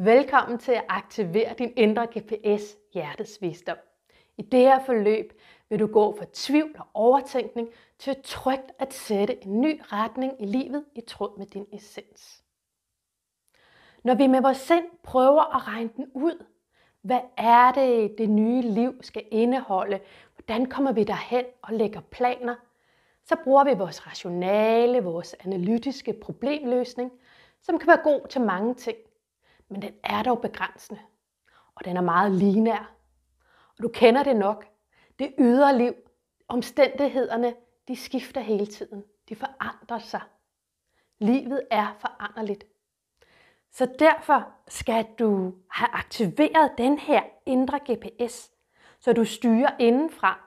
Velkommen til at aktivere din indre GPS hjertets I det her forløb vil du gå fra tvivl og overtænkning til trygt at sætte en ny retning i livet i tråd med din essens. Når vi med vores sind prøver at regne den ud, hvad er det, det nye liv skal indeholde? Hvordan kommer vi derhen og lægger planer? Så bruger vi vores rationale, vores analytiske problemløsning, som kan være god til mange ting men den er dog begrænsende, og den er meget linær. Og du kender det nok. Det ydre liv, omstændighederne, de skifter hele tiden. De forandrer sig. Livet er foranderligt. Så derfor skal du have aktiveret den her indre GPS, så du styrer indenfra.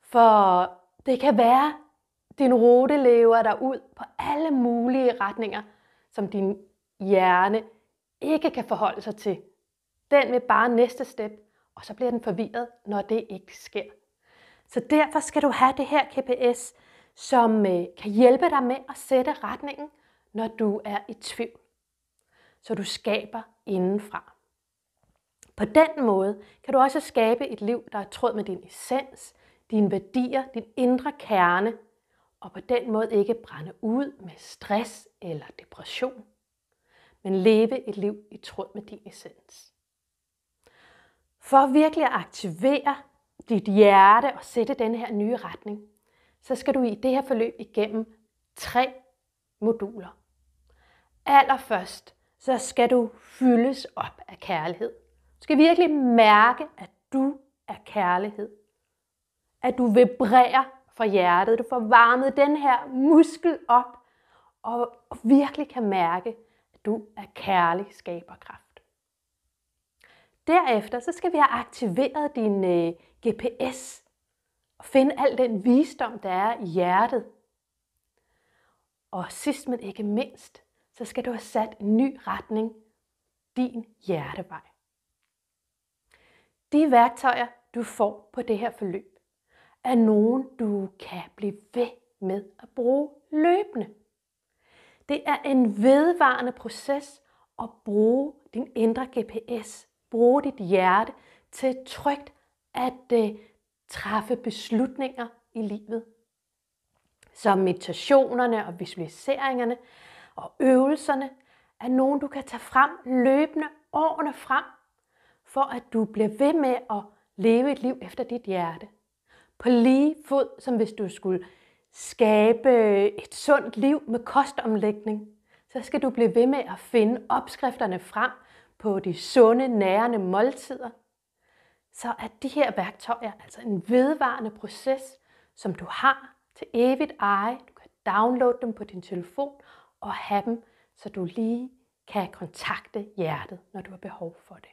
For det kan være, din rute lever dig ud på alle mulige retninger, som din hjerne ikke kan forholde sig til. Den vil bare næste step, og så bliver den forvirret, når det ikke sker. Så derfor skal du have det her GPS, som øh, kan hjælpe dig med at sætte retningen, når du er i tvivl. Så du skaber indenfra. På den måde kan du også skabe et liv, der er tråd med din essens, dine værdier, din indre kerne, og på den måde ikke brænde ud med stress eller depression men leve et liv i tråd med din essens. For virkelig at aktivere dit hjerte og sætte den her nye retning, så skal du i det her forløb igennem tre moduler. Allerførst, så skal du fyldes op af kærlighed. Du skal virkelig mærke, at du er kærlighed. At du vibrerer fra hjertet. Du får varmet den her muskel op og virkelig kan mærke, du er kærlig skaberkraft. Derefter så skal vi have aktiveret din øh, GPS og finde al den visdom, der er i hjertet. Og sidst men ikke mindst, så skal du have sat en ny retning, din hjertevej. De værktøjer, du får på det her forløb, er nogen, du kan blive ved med at bruge løbende. Det er en vedvarende proces at bruge din indre GPS, bruge dit hjerte til trygt at uh, træffe beslutninger i livet. Så meditationerne og visualiseringerne og øvelserne er nogen, du kan tage frem løbende årene frem, for at du bliver ved med at leve et liv efter dit hjerte. På lige fod, som hvis du skulle skabe et sundt liv med kostomlægning, så skal du blive ved med at finde opskrifterne frem på de sunde, nærende måltider. Så er de her værktøjer altså en vedvarende proces, som du har til evigt eje. Du kan downloade dem på din telefon og have dem, så du lige kan kontakte hjertet, når du har behov for det.